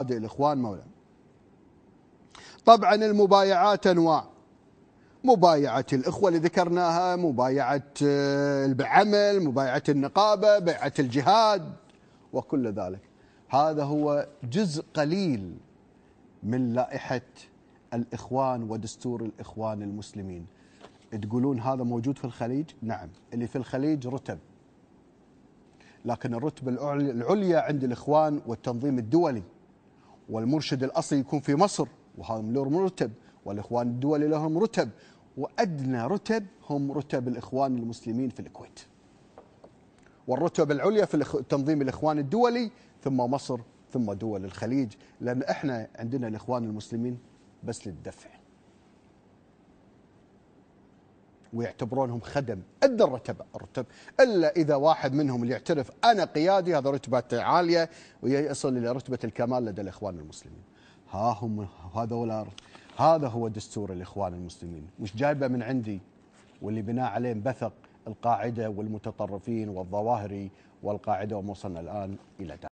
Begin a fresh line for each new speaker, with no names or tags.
الإخوان مولانا طبعا المبايعات أنواع مبايعة الإخوة اللي ذكرناها مبايعة آه، العمل مبايعة النقابة بيعة الجهاد وكل ذلك هذا هو جزء قليل من لائحة الإخوان ودستور الإخوان المسلمين تقولون هذا موجود في الخليج؟ نعم اللي في الخليج رتب لكن الرتبة العليا عند الإخوان والتنظيم الدولي والمرشد الأصلي يكون في مصر وهم له مرتب والإخوان الدولي لهم رتب وأدنى رتب هم رتب الإخوان المسلمين في الكويت والرتب العليا في تنظيم الإخوان الدولي ثم مصر ثم دول الخليج لأن إحنا عندنا الإخوان المسلمين بس للدفع ويعتبرونهم خدم قد الرتب الرتب إلا إذا واحد منهم اللي يعترف أنا قيادي هذا رتبته عالية ويصل إلى رتبة الكمال لدى الإخوان المسلمين ها هم هذا ولا هذا هو دستور الإخوان المسلمين مش جايبه من عندي واللي بناء عليه بثق القاعدة والمتطرفين والظواهري والقاعدة وما وصلنا الآن إلى ذلك